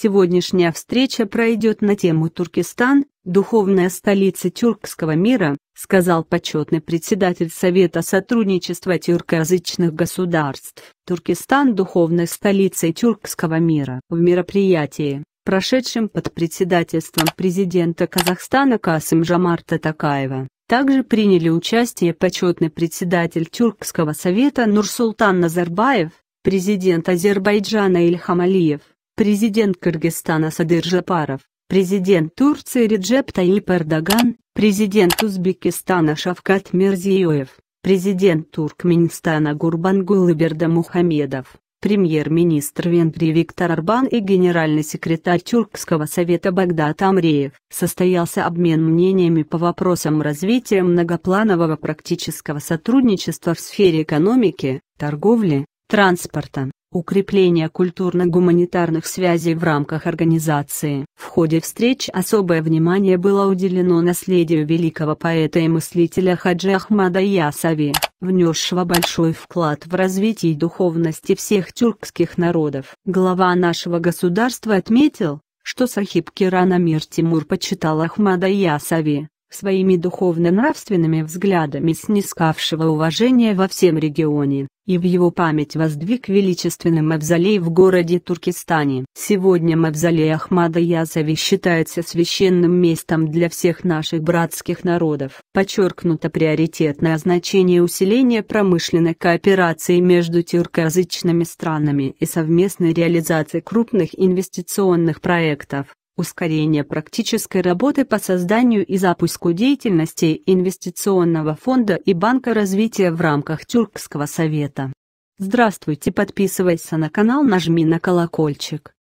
Сегодняшняя встреча пройдет на тему «Туркестан, духовная столица тюркского мира», сказал почетный председатель Совета сотрудничества тюркоязычных государств «Туркестан духовной столицей тюркского мира» в мероприятии, прошедшем под председательством президента Казахстана Касым Жамарта Такаева. Также приняли участие почетный председатель Тюркского совета Нурсултан Назарбаев, президент Азербайджана Ильхам Алиев, президент Кыргызстана Жапаров, президент Турции Реджеп Таип Эрдоган, президент Узбекистана Шавкат Мирзиёев, президент Туркменистана Гурбангулы Бердамухамедов, премьер-министр Венгрии Виктор Орбан и генеральный секретарь Тюркского совета Багдад Амреев. Состоялся обмен мнениями по вопросам развития многопланового практического сотрудничества в сфере экономики, торговли, транспорта, Укрепление культурно-гуманитарных связей в рамках организации. В ходе встреч особое внимание было уделено наследию великого поэта и мыслителя Хаджи Ахмада Ясави, внесшего большой вклад в развитие духовности всех тюркских народов. Глава нашего государства отметил, что Сахиб Киран Мир Тимур почитал Ахмада Ясави, своими духовно-нравственными взглядами снискавшего уважение во всем регионе, и в его память воздвиг величественный мавзолей в городе Туркестане. Сегодня мавзолей Ахмада Язови считается священным местом для всех наших братских народов. Подчеркнуто приоритетное значение усиления промышленной кооперации между тюркоязычными странами и совместной реализации крупных инвестиционных проектов ускорение практической работы по созданию и запуску деятельности инвестиционного фонда и Банка развития в рамках Тюркского совета. Здравствуйте, подписывайся на канал, нажми на колокольчик.